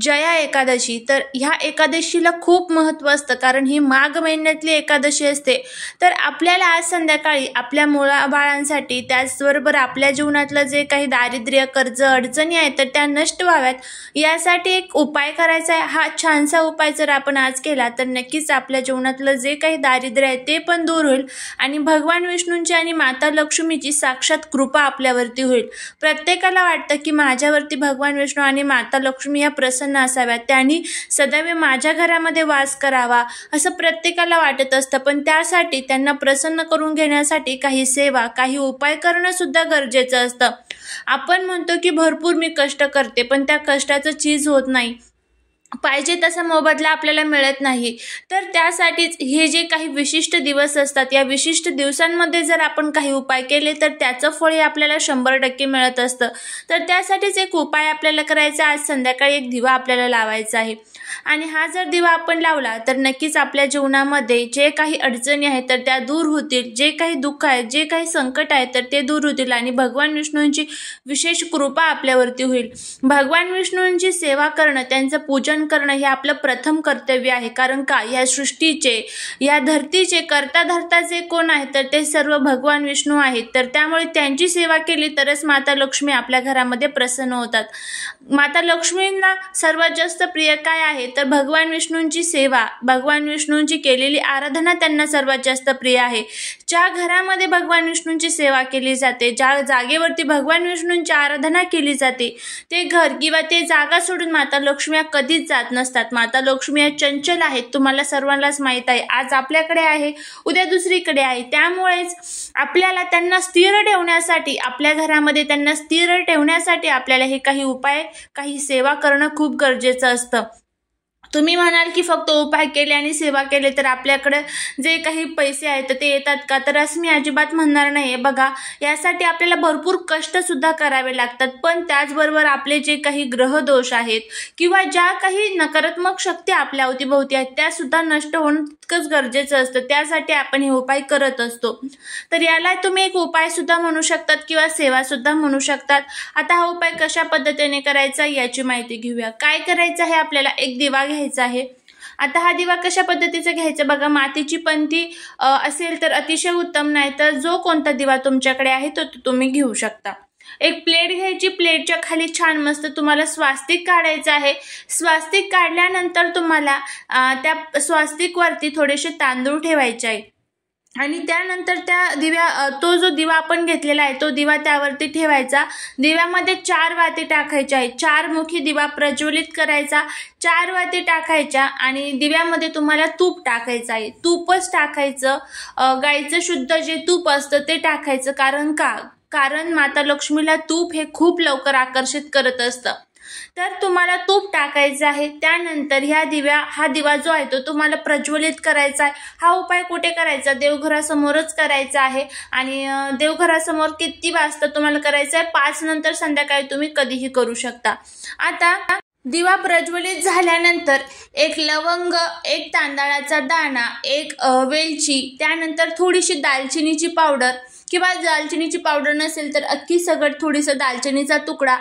जया एकादशी तर ह्या एकादशीला खूप महत्त्व असतं कारण ही माघ महिन्यातली एकादशी असते तर आपल्याला आज संध्याकाळी आपल्या मुळाबाळांसाठी त्याचबरोबर आपल्या जीवनातलं जे काही दारिद्र्य कर्ज अडचणी आहेत तर त्या नष्ट व्हाव्यात यासाठी एक उपाय करायचा आहे हा छानसा उपाय जर आपण आज केला तर नक्कीच आपल्या जीवनातलं जे काही दारिद्र्य आहे ते पण दूर होईल आणि भगवान विष्णूंची आणि माता लक्ष्मीची साक्षात कृपा आपल्यावरती होईल प्रत्येकाला वाटतं की माझ्यावरती भगवान विष्णू आणि माता लक्ष्मी या प्रस प्रसन्न असाव्यात त्यांनी सदैव माझ्या घरामध्ये वास करावा असं प्रत्येकाला वाटत असतं पण त्यासाठी त्यांना प्रसन्न करून घेण्यासाठी काही सेवा काही उपाय करणं सुद्धा गरजेचं असतं आपण म्हणतो की भरपूर मी कष्ट करते पण त्या कष्टाचं चीज होत नाही पाहिजे तसा मोबदला आपल्याला मिळत नाही तर त्यासाठीच हे जे काही विशिष्ट दिवस असतात या विशिष्ट दिवसांमध्ये जर आपण काही उपाय केले तर त्याचं फळ हे आपल्याला शंभर टक्के मिळत असतं तर त्यासाठीच एक उपाय आपल्याला करायचा आज संध्याकाळी एक दिवा आपल्याला लावायचा आहे आणि हा जर दिवा आपण लावला तर नक्कीच आपल्या जीवनामध्ये जे काही अडचणी आहेत तर त्या दूर होतील जे काही दुःख आहेत जे काही संकट आहे तर ते दूर होतील आणि भगवान विष्णूंची विशेष कृपा आपल्यावरती होईल भगवान विष्णूंची सेवा करणं त्यांचं पूजन करणं हे आपलं प्रथम कर्तव्य आहे कारण का या सृष्टीचे या धरतीचे करता धरता जे कोण आहेत तर ते सर्व भगवान विष्णू आहेत तर त्यामुळे त्यांची सेवा केली तरच माता लक्ष्मी आपल्या घरामध्ये प्रसन्न होतात माता लक्ष्मींना सर्वात जास्त प्रिय काय आहे आहे तर भगवान विष्णूंची सेवा भगवान विष्णूंची केलेली आराधना त्यांना सर्वात जास्त प्रिय आहे ज्या घरामध्ये भगवान विष्णूंची सेवा केली जाते ज्या जागेवरती भगवान विष्णूंची आराधना केली जाते ते घर किंवा ते जागा सोडून माता लक्ष्मी कधीच जात नसतात माता लक्ष्मी चंचल आहेत तुम्हाला सर्वांनाच माहीत आहे आज आपल्याकडे आहे उद्या दुसरीकडे आहे त्यामुळेच आपल्याला त्यांना स्थिर ठेवण्यासाठी आपल्या घरामध्ये त्यांना स्थिर ठेवण्यासाठी आपल्याला हे काही उपाय काही सेवा करणं खूप गरजेचं असतं तुम्ही म्हणाल की फक्त उपाय केले आणि सेवा केले तर आपल्याकडे जे काही पैसे आहेत ते येतात का तर असं मी अजिबात म्हणणार नाही बघा यासाठी आपल्याला भरपूर कष्ट सुद्धा करावे लागतात पण त्याचबरोबर आपले जे काही ग्रहदोष आहेत किंवा ज्या काही नकारात्मक शक्ती आपल्या अवतीभोवती आहेत त्या सुद्धा नष्ट होणं इतकंच गरजेचं असतं त्यासाठी आपण हे उपाय करत असतो तर याला तुम्ही एक उपाय सुद्धा म्हणू शकतात किंवा सेवा सुद्धा म्हणू शकतात आता हा उपाय कशा पद्धतीने करायचा याची माहिती घेऊया काय करायचं आहे आपल्याला एक दिवा घ्यायचा घ्यायचा आहे आता हा दिवा कशा पद्धतीचा घ्यायचा बघा मातीची पंथी असेल तर अतिशय उत्तम नाही तर जो कोणता दिवा तुमच्याकडे आहे तो तुम्ही घेऊ शकता एक प्लेट घ्यायची प्लेटच्या खाली छान मस्त तुम्हाला स्वास्तिक काढायचं आहे स्वास्तिक काढल्यानंतर तुम्हाला त्या स्वास्तिकवरती थोडेसे तांदूळ ठेवायचे आहे आणि त्यानंतर त्या दिव्या तो जो दिवा आपण घेतलेला आहे तो दिवा त्यावरती ठेवायचा दिव्यामध्ये चार वाती टाकायच्या आहेत चारमुखी दिवा प्रज्वलित करायचा चार वाती टाकायच्या आणि दिव्यामध्ये तुम्हाला तूप टाकायचं आहे तूपच टाकायचं गाईचं शुद्ध जे तूप असतं ते टाकायचं कारण का कारण माता लक्ष्मीला तूप हे खूप लवकर आकर्षित करत असतं तर तुम्हाला तूप टाकायचं आहे त्यानंतर ह्या दिव्या हा दिवा जो आहे तो तुम्हाला प्रज्वलित करायचा आहे हा उपाय कुठे करायचा देवघरासमोरच करायचा आहे आणि देवघरासमोर किती वाजता तुम्हाला करायचं आहे पाच नंतर संध्याकाळी तुम्ही कधीही करू शकता आता दिवा प्रज्वलित झाल्यानंतर एक लवंग एक तांदळाचा दाणा एक वेलची त्यानंतर थोडीशी दालचिनीची पावडर किंवा दालचिनीची पावडर नसेल तर अख्खी सगळ थोडीसं दालचिनीचा तुकडा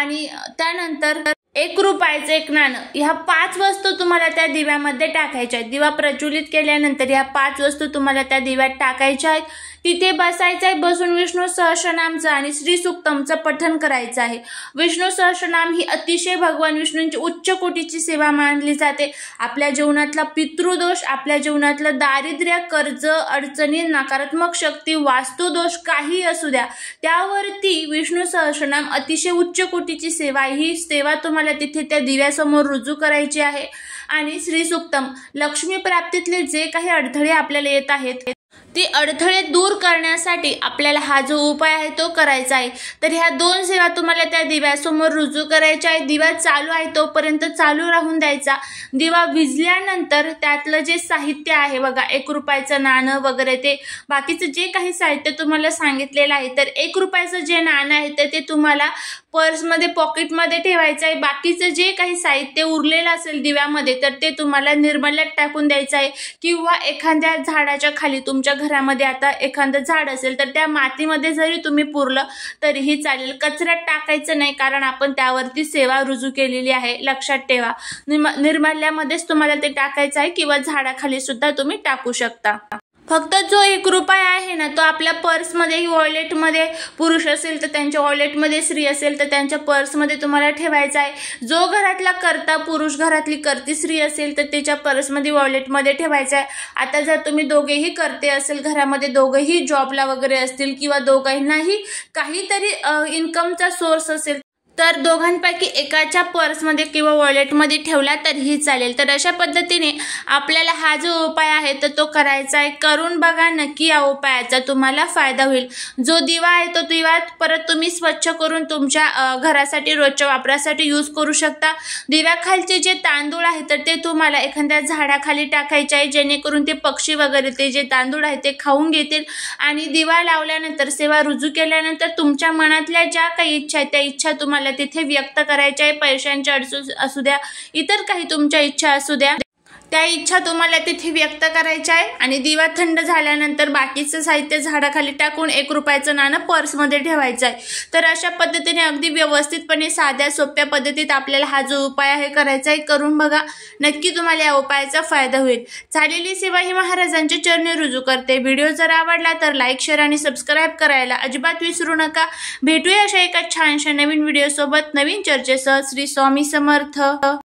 आणि त्यानंतर एक रुपयाचं एक नाणं ह्या पाच वस्तू तुम्हाला त्या दिव्यामध्ये टाकायच्या आहेत दिवा प्रज्वलित केल्यानंतर ह्या पाच वस्तू तुम्हाला त्या दिव्यात टाकायच्या आहेत तिथे बसायचं आहे बसून विष्णू सहस्रनामचं आणि श्री सुक्तमचं पठन करायचं आहे विष्णू सहस्रनाम ही अतिशय भगवान विष्णूंची उच्च कोटीची सेवा मानली जाते आपल्या जीवनातला पितृदोष आपल्या जीवनातलं दारिद्र्य कर्ज अडचणी नकारात्मक शक्ती वास्तुदोष काही असू द्या त्यावरती विष्णू सहस्रनाम अतिशय उच्च कोटीची सेवा ही सेवा तुम्हाला तिथे त्या दिव्यासमोर रुजू करायची आहे आणि श्री सुक्तम लक्ष्मी प्राप्तीतले जे काही अडथळे आपल्याला येत आहेत ती अडथळे दूर करण्यासाठी आपल्याला हा जो उपाय आहे तो करायचा आहे तर ह्या दोन सेवा तुम्हाला त्या दिव्यासमोर रुजू करायच्या आहे दिवा चालू आहे तोपर्यंत चालू राहून द्यायचा दिवा विजल्यानंतर त्यातलं जे साहित्य आहे बघा एक रुपयाचं नाणं वगैरे ते बाकीचं जे काही साहित्य तुम्हाला सांगितलेलं आहे तर एक रुपयाचं जे नाणं आहे तर ते तुम्हाला पर्समध्ये पॉकेटमध्ये ठेवायचं आहे बाकीचं जे काही साहित्य उरलेलं असेल दिव्यामध्ये तर ते तुम्हाला निर्मल्यात टाकून द्यायचं आहे किंवा एखाद्या झाडाच्या खाली तुमच्या घरामध्ये आता एखादं झाड असेल तर त्या मातीमध्ये जरी तुम्ही पुरलं तरीही चालेल कचऱ्यात टाकायचं नाही कारण आपण त्यावरती सेवा रुजू केलेली आहे लक्षात ठेवा निर्मा निर्माल्यामध्येच तुम्हाला ते टाकायचं आहे किंवा झाडाखाली सुद्धा तुम्ही टाकू शकता फक्त जो एक रुपया आहे ना तो आपल्या पर्समध्येही वॉलेटमध्ये पुरुष असेल तर त्यांच्या वॉलेटमध्ये स्त्री असेल तर त्यांच्या पर्समध्ये तुम्हाला ठेवायचा आहे जो घरातला करता पुरुष घरातली करती स्त्री असेल तर त्याच्या पर्समध्ये वॉलेटमध्ये ठेवायचा आहे आता जर तुम्ही दोघेही करते असेल घरामध्ये दोघेही जॉबला वगैरे असतील किंवा दोघांनाही काहीतरी इन्कमचा सोर्स असेल तर दोघांपैकी एकाच्या पर्समध्ये किंवा वॉलेटमध्ये ठेवला तरीही चालेल तर अशा पद्धतीने आपल्याला हा जो उपाय आहे तर तो करायचा आहे करून बघा नक्की या उपायाचा तुम्हाला फायदा होईल जो दिवा आहे तो दिवा परत तुम्ही स्वच्छ करून तुमच्या घरासाठी रोजच्या वापरासाठी यूज करू शकता दिव्याखालचे जे तांदूळ आहे तर ते तुम्हाला एखाद्या झाडाखाली टाकायचे आहे जेणेकरून ते पक्षी वगैरे ते जे तांदूळ आहे ते खाऊन घेतील आणि दिवा लावल्यानंतर सेवा रुजू केल्यानंतर तुमच्या मनातल्या ज्या काही इच्छा आहेत त्या इच्छा तुम्हाला तुम्हाला तिथे व्यक्त करायच्या आहे पैशांच्या अडचण असू द्या इतर काही तुमच्या इच्छा असू द्या त्या इच्छा तुम्हाला तिथे व्यक्त करायच्या आहे आणि दिवा थंड झाल्यानंतर बाकीचं साहित्य झाडाखाली टाकून एक रुपयाचं नाणं पर्समध्ये ठेवायचं आहे तर अशा पद्धतीने अगदी व्यवस्थितपणे साध्या सोप्या पद्धतीत आपल्याला हा जो उपाय आहे करायचा आहे करून बघा नक्की तुम्हाला या उपायाचा फायदा होईल झालेली सेवा ही महाराजांच्या चरणी रुजू करते व्हिडिओ जर आवडला तर लाईक शेअर आणि सबस्क्राईब करायला अजिबात विसरू नका भेटूया अशा एका छानशा नवीन व्हिडिओसोबत नवीन चर्चेसह श्री स्वामी समर्थ